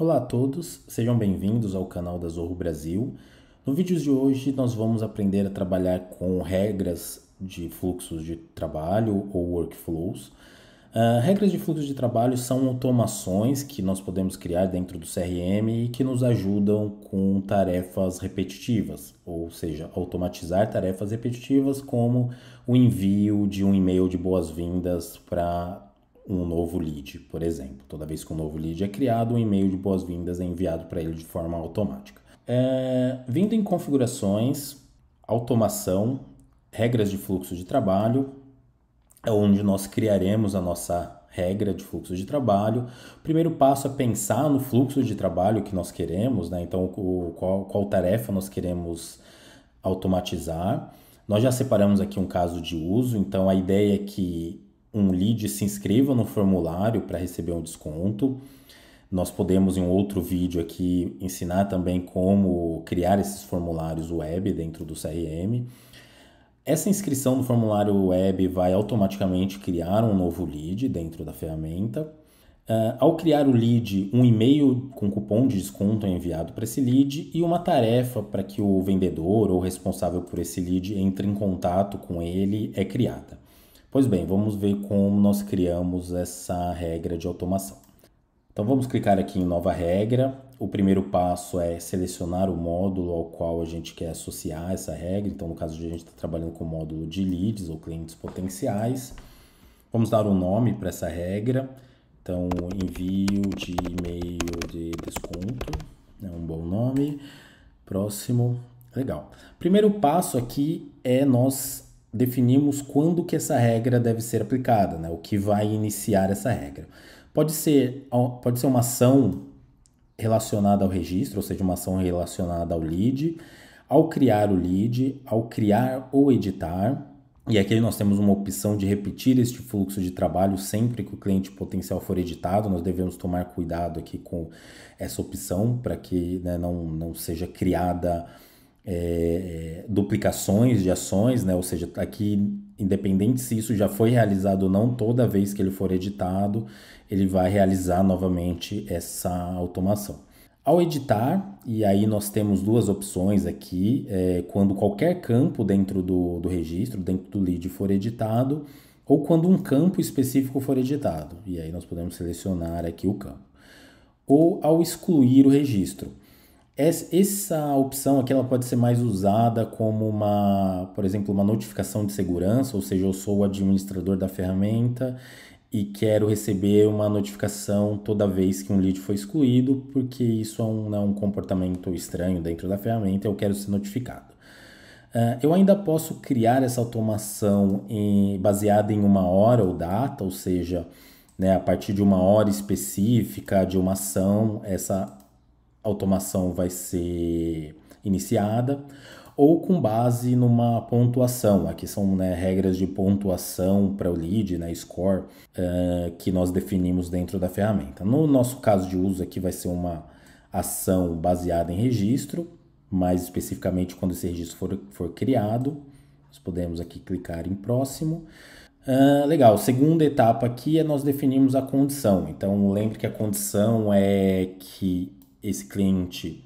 Olá a todos, sejam bem-vindos ao canal da Zorro Brasil. No vídeo de hoje nós vamos aprender a trabalhar com regras de fluxos de trabalho ou workflows. Uh, regras de fluxo de trabalho são automações que nós podemos criar dentro do CRM e que nos ajudam com tarefas repetitivas, ou seja, automatizar tarefas repetitivas como o envio de um e-mail de boas-vindas para um novo lead, por exemplo. Toda vez que um novo lead é criado, um e-mail de boas-vindas é enviado para ele de forma automática. É, vindo em configurações, automação, regras de fluxo de trabalho, é onde nós criaremos a nossa regra de fluxo de trabalho. O primeiro passo é pensar no fluxo de trabalho que nós queremos, né? então o, qual, qual tarefa nós queremos automatizar. Nós já separamos aqui um caso de uso, então a ideia é que um lead se inscreva no formulário para receber um desconto. Nós podemos, em um outro vídeo aqui, ensinar também como criar esses formulários web dentro do CRM. Essa inscrição no formulário web vai automaticamente criar um novo lead dentro da ferramenta. Uh, ao criar o lead, um e-mail com cupom de desconto é enviado para esse lead e uma tarefa para que o vendedor ou responsável por esse lead entre em contato com ele é criada. Pois bem, vamos ver como nós criamos essa regra de automação. Então vamos clicar aqui em nova regra. O primeiro passo é selecionar o módulo ao qual a gente quer associar essa regra. Então no caso de a gente está trabalhando com o módulo de leads ou clientes potenciais. Vamos dar um nome para essa regra. Então envio de e-mail de desconto é um bom nome. Próximo, legal. Primeiro passo aqui é nós definimos quando que essa regra deve ser aplicada, né? o que vai iniciar essa regra. Pode ser, pode ser uma ação relacionada ao registro, ou seja, uma ação relacionada ao lead, ao criar o lead, ao criar ou editar. E aqui nós temos uma opção de repetir este fluxo de trabalho sempre que o cliente potencial for editado. Nós devemos tomar cuidado aqui com essa opção para que né, não, não seja criada é, duplicações de ações, né? ou seja, tá aqui, independente se isso já foi realizado ou não, toda vez que ele for editado, ele vai realizar novamente essa automação. Ao editar, e aí nós temos duas opções aqui, é, quando qualquer campo dentro do, do registro, dentro do lead, for editado, ou quando um campo específico for editado, e aí nós podemos selecionar aqui o campo. Ou ao excluir o registro. Essa opção aqui ela pode ser mais usada como uma, por exemplo, uma notificação de segurança, ou seja, eu sou o administrador da ferramenta e quero receber uma notificação toda vez que um lead foi excluído, porque isso é um, é um comportamento estranho dentro da ferramenta, eu quero ser notificado. Uh, eu ainda posso criar essa automação em, baseada em uma hora ou data, ou seja, né, a partir de uma hora específica de uma ação, essa automação vai ser iniciada, ou com base numa pontuação. Aqui são né, regras de pontuação para o lead, né, score, uh, que nós definimos dentro da ferramenta. No nosso caso de uso aqui vai ser uma ação baseada em registro, mais especificamente quando esse registro for, for criado. Nós podemos aqui clicar em próximo. Uh, legal, segunda etapa aqui é nós definirmos a condição. Então lembre que a condição é que esse cliente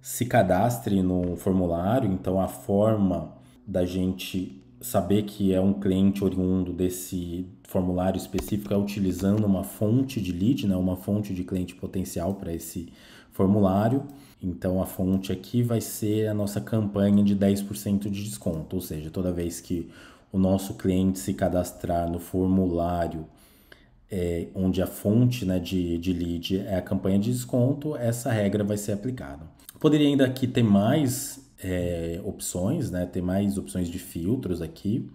se cadastre no formulário, então a forma da gente saber que é um cliente oriundo desse formulário específico é utilizando uma fonte de lead, né, uma fonte de cliente potencial para esse formulário. Então a fonte aqui vai ser a nossa campanha de 10% de desconto, ou seja, toda vez que o nosso cliente se cadastrar no formulário é, onde a fonte né, de, de lead é a campanha de desconto, essa regra vai ser aplicada. Poderia ainda aqui ter mais é, opções, né, ter mais opções de filtros aqui,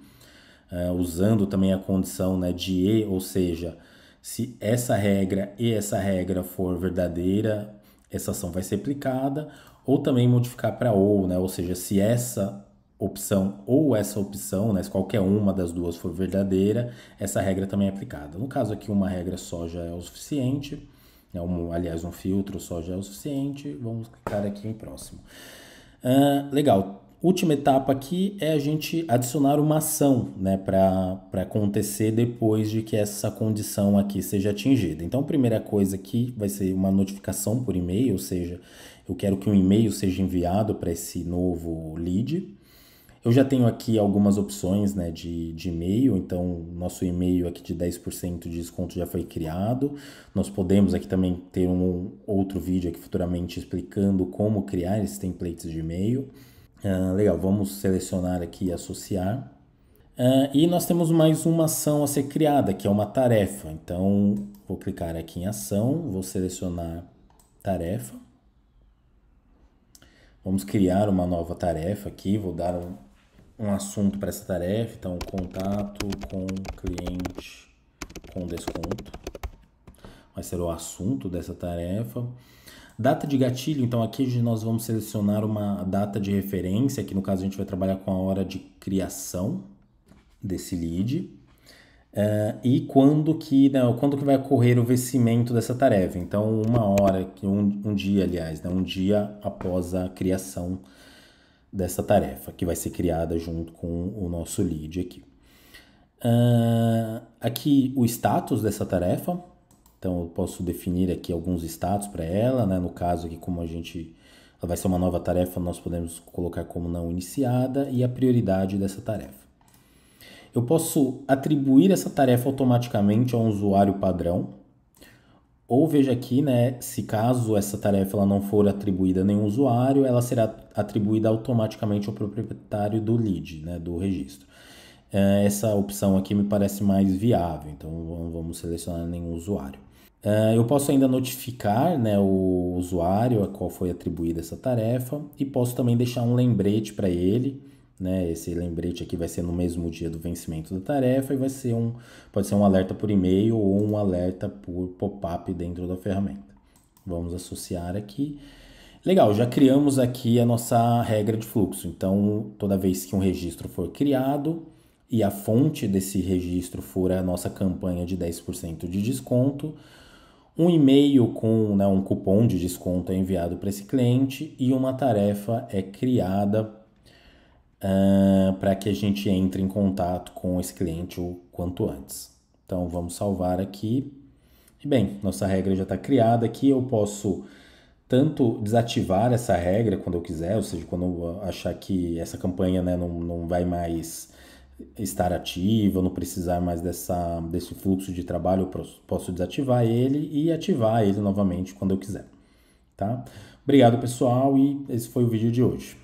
é, usando também a condição né, de E, ou seja, se essa regra e essa regra for verdadeira, essa ação vai ser aplicada, ou também modificar para ou, né, ou seja, se essa opção ou essa opção, né, se qualquer uma das duas for verdadeira, essa regra também é aplicada. No caso aqui, uma regra só já é o suficiente, né, um, aliás, um filtro só já é o suficiente. Vamos clicar aqui em próximo. Uh, legal. Última etapa aqui é a gente adicionar uma ação né, para acontecer depois de que essa condição aqui seja atingida. Então, a primeira coisa aqui vai ser uma notificação por e-mail, ou seja, eu quero que um e-mail seja enviado para esse novo lead. Eu já tenho aqui algumas opções né, de, de e-mail, então nosso e-mail aqui de 10% de desconto já foi criado. Nós podemos aqui também ter um outro vídeo aqui futuramente explicando como criar esses templates de e-mail. Uh, legal, vamos selecionar aqui e associar. Uh, e nós temos mais uma ação a ser criada, que é uma tarefa. Então, vou clicar aqui em ação, vou selecionar tarefa. Vamos criar uma nova tarefa aqui, vou dar um, um assunto para essa tarefa, então contato com cliente com desconto. Vai ser o assunto dessa tarefa. Data de gatilho, então aqui nós vamos selecionar uma data de referência, que no caso a gente vai trabalhar com a hora de criação desse lead. Uh, e quando que, não né, quando que vai ocorrer o vencimento dessa tarefa? Então, uma hora, um, um dia, aliás, né, um dia após a criação dessa tarefa que vai ser criada junto com o nosso lead aqui. Uh, aqui o status dessa tarefa, então eu posso definir aqui alguns status para ela, né? no caso aqui como a gente ela vai ser uma nova tarefa, nós podemos colocar como não iniciada e a prioridade dessa tarefa. Eu posso atribuir essa tarefa automaticamente a um usuário padrão, ou veja aqui, né, se caso essa tarefa ela não for atribuída a nenhum usuário, ela será atribuída automaticamente ao proprietário do lead, né, do registro. É, essa opção aqui me parece mais viável, então não vamos selecionar nenhum usuário. É, eu posso ainda notificar né, o usuário a qual foi atribuída essa tarefa e posso também deixar um lembrete para ele né? Esse lembrete aqui vai ser no mesmo dia do vencimento da tarefa e vai ser um, pode ser um alerta por e-mail ou um alerta por pop-up dentro da ferramenta. Vamos associar aqui. Legal, já criamos aqui a nossa regra de fluxo. Então, toda vez que um registro for criado e a fonte desse registro for a nossa campanha de 10% de desconto, um e-mail com né, um cupom de desconto é enviado para esse cliente e uma tarefa é criada uh, ah, para que a gente entre em contato com esse cliente o quanto antes. Então vamos salvar aqui. E bem, nossa regra já está criada aqui. Eu posso tanto desativar essa regra quando eu quiser, ou seja, quando eu achar que essa campanha né, não, não vai mais estar ativa, não precisar mais dessa, desse fluxo de trabalho, eu posso desativar ele e ativar ele novamente quando eu quiser. Tá? Obrigado, pessoal, e esse foi o vídeo de hoje.